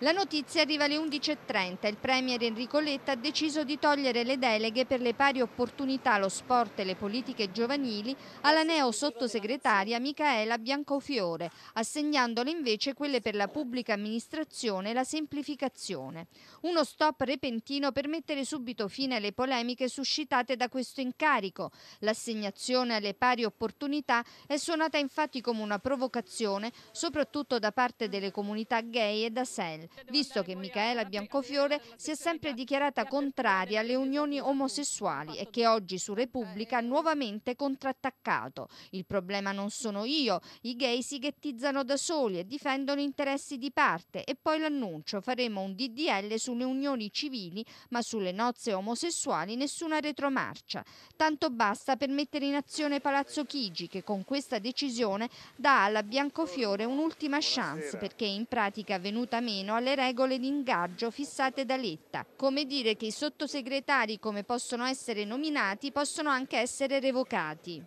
La notizia arriva alle 11.30. Il Premier Enrico Letta ha deciso di togliere le deleghe per le pari opportunità, lo sport e le politiche giovanili alla neo sottosegretaria Micaela Biancofiore, assegnandole invece quelle per la pubblica amministrazione e la semplificazione. Uno stop repentino per mettere subito fine alle polemiche suscitate da questo incarico. L'assegnazione alle pari opportunità è suonata infatti come una provocazione, soprattutto da parte delle comunità gay e da SEL visto che Michaela Biancofiore si è sempre dichiarata contraria alle unioni omosessuali e che oggi su Repubblica ha nuovamente contrattaccato. Il problema non sono io, i gay si ghettizzano da soli e difendono interessi di parte e poi l'annuncio, faremo un DDL sulle unioni civili, ma sulle nozze omosessuali nessuna retromarcia. Tanto basta per mettere in azione Palazzo Chigi che con questa decisione dà alla Biancofiore un'ultima chance perché in pratica è venuta meno alle regole di ingaggio fissate da Letta, come dire che i sottosegretari come possono essere nominati possono anche essere revocati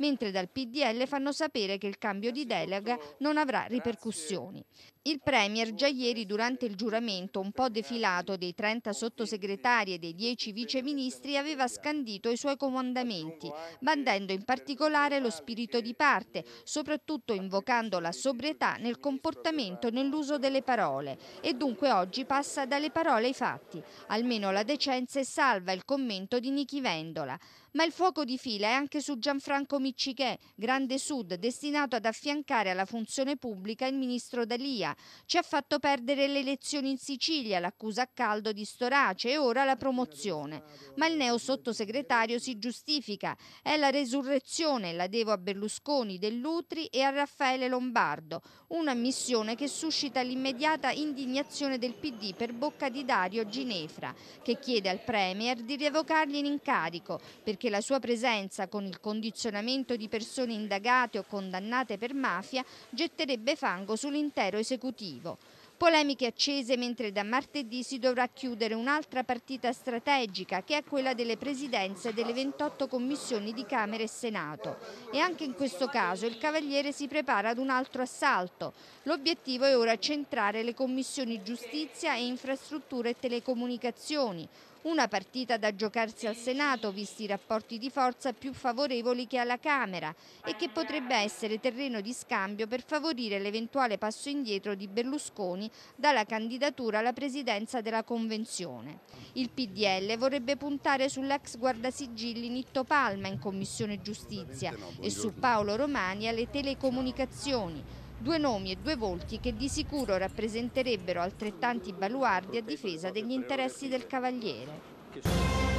mentre dal PDL fanno sapere che il cambio di delega non avrà ripercussioni. Il Premier già ieri durante il giuramento un po' defilato dei 30 sottosegretari e dei 10 viceministri aveva scandito i suoi comandamenti, bandendo in particolare lo spirito di parte, soprattutto invocando la sobrietà nel comportamento e nell'uso delle parole e dunque oggi passa dalle parole ai fatti, almeno la decenza è salva il commento di Nichi Vendola. Ma il fuoco di fila è anche su Gianfranco Migliore Miccichè, Grande Sud, destinato ad affiancare alla funzione pubblica il ministro D'Alia. Ci ha fatto perdere le elezioni in Sicilia, l'accusa a caldo di Storace e ora la promozione. Ma il neo sottosegretario si giustifica. È la resurrezione, la devo a Berlusconi, Dell'Utri e a Raffaele Lombardo. Una missione che suscita l'immediata indignazione del PD per bocca di Dario Ginefra, che chiede al Premier di revocargli l'incarico perché la sua presenza con il condizionamento l'innocchiamento di persone indagate o condannate per mafia getterebbe fango sull'intero esecutivo. Polemiche accese mentre da martedì si dovrà chiudere un'altra partita strategica che è quella delle presidenze delle 28 commissioni di Camera e Senato. E anche in questo caso il Cavaliere si prepara ad un altro assalto. L'obiettivo è ora centrare le commissioni giustizia e infrastrutture e telecomunicazioni, una partita da giocarsi al Senato, visti i rapporti di forza più favorevoli che alla Camera e che potrebbe essere terreno di scambio per favorire l'eventuale passo indietro di Berlusconi dalla candidatura alla presidenza della Convenzione. Il PDL vorrebbe puntare sull'ex guardasigilli Nitto Palma in Commissione Giustizia e su Paolo Romani alle telecomunicazioni due nomi e due volti che di sicuro rappresenterebbero altrettanti baluardi a difesa degli interessi del Cavaliere.